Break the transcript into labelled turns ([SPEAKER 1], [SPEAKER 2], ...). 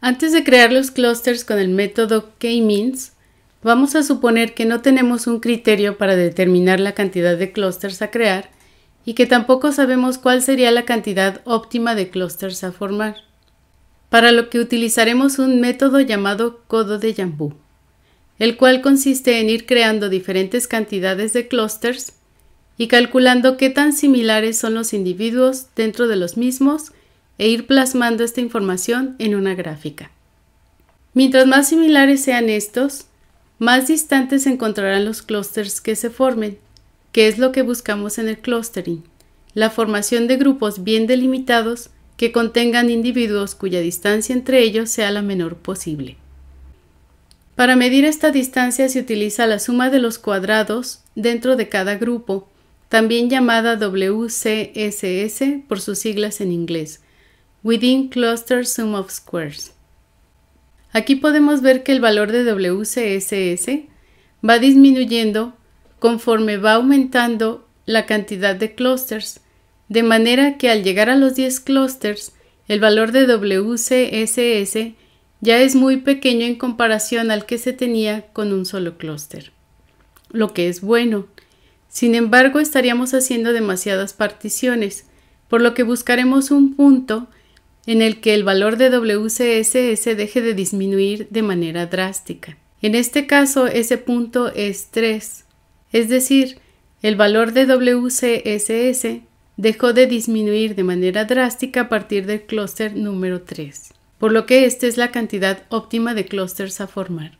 [SPEAKER 1] Antes de crear los clusters con el método k-means, vamos a suponer que no tenemos un criterio para determinar la cantidad de clusters a crear y que tampoco sabemos cuál sería la cantidad óptima de clusters a formar. Para lo que utilizaremos un método llamado codo de Jambú, el cual consiste en ir creando diferentes cantidades de clusters y calculando qué tan similares son los individuos dentro de los mismos e ir plasmando esta información en una gráfica. Mientras más similares sean estos, más distantes se encontrarán los clústeres que se formen, que es lo que buscamos en el clustering, la formación de grupos bien delimitados que contengan individuos cuya distancia entre ellos sea la menor posible. Para medir esta distancia se utiliza la suma de los cuadrados dentro de cada grupo, también llamada WCSS por sus siglas en inglés, Within Cluster Sum of Squares. Aquí podemos ver que el valor de WCSS va disminuyendo conforme va aumentando la cantidad de clusters, de manera que al llegar a los 10 clusters, el valor de WCSS ya es muy pequeño en comparación al que se tenía con un solo clúster, lo que es bueno. Sin embargo, estaríamos haciendo demasiadas particiones, por lo que buscaremos un punto en el que el valor de WCSS deje de disminuir de manera drástica. En este caso, ese punto es 3, es decir, el valor de WCSS dejó de disminuir de manera drástica a partir del clúster número 3, por lo que esta es la cantidad óptima de clusters a formar.